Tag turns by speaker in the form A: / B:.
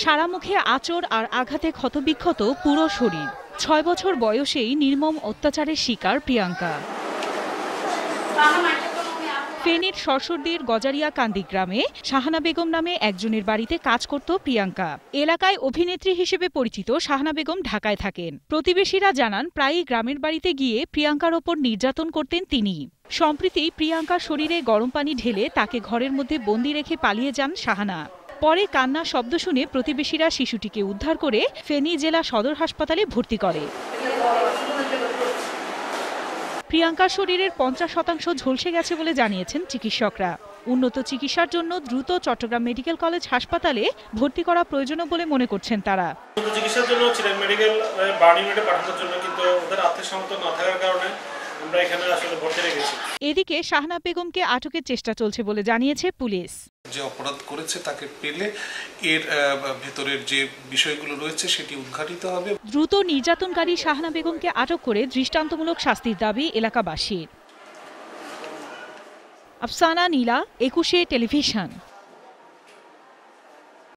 A: সারা মুখে আচর আর আঘাতে ক্ষতবিক্ষত পুরো শরীর ছয় বছর বয়সেই নির্মম অত্যাচারের শিকার প্রিয়াঙ্কা ফেনীর সরসর্দির গজারিয়া কান্দি গ্রামে শাহানা বেগম নামে একজনের বাড়িতে কাজ করত প্রিয়াঙ্কা এলাকায় অভিনেত্রী হিসেবে পরিচিত শাহানা বেগম ঢাকায় থাকেন প্রতিবেশীরা জানান প্রায়ই গ্রামের বাড়িতে গিয়ে প্রিয়াঙ্কার ওপর নির্যাতন করতেন তিনি সম্প্রতি প্রিয়াঙ্কার শরীরে গরম পানি ঢেলে তাকে ঘরের মধ্যে বন্দি রেখে পালিয়ে যান শাহানা পরে কান্না শব্দ শুনে প্রতিবেশীরা শিশুটিকে উদ্ধার করে ফেনী জেলা সদর হাসপাতালে ভর্তি করে প্রিয়াঙ্কার শরীরের পঞ্চাশ শতাংশ ঝলসে গেছে বলে জানিয়েছেন চিকিৎসকরা উন্নত চিকিৎসার জন্য দ্রুত চট্টগ্রাম মেডিকেল কলেজ হাসপাতালে ভর্তি করা প্রয়োজন বলে মনে করছেন তারা
B: চিকিৎসার জন্য মেডিকেল পাঠানোর জন্য কিন্তু ওদের সমর্থন না থাকার কারণে আমরা এখানে আসলে ভর্তি
A: রেখেছি এদিকে শাহনা বেগমকে আটকের চেষ্টা চলছে বলে জানিয়েছে পুলিশ
C: যে অপরাধ করেছে তাকে পেলে এর ভেতরের যে বিষয়গুলো রয়েছে সেটি উদ্ঘাটিত হবে
A: দ্রুত নির্যাতনকারী শাহনা বেগমকে আটক করে দৃষ্টান্তমূলক শাস্তির দাবি এলাকাবাসীর আফসানা নীলা একুশে টেলিভিশন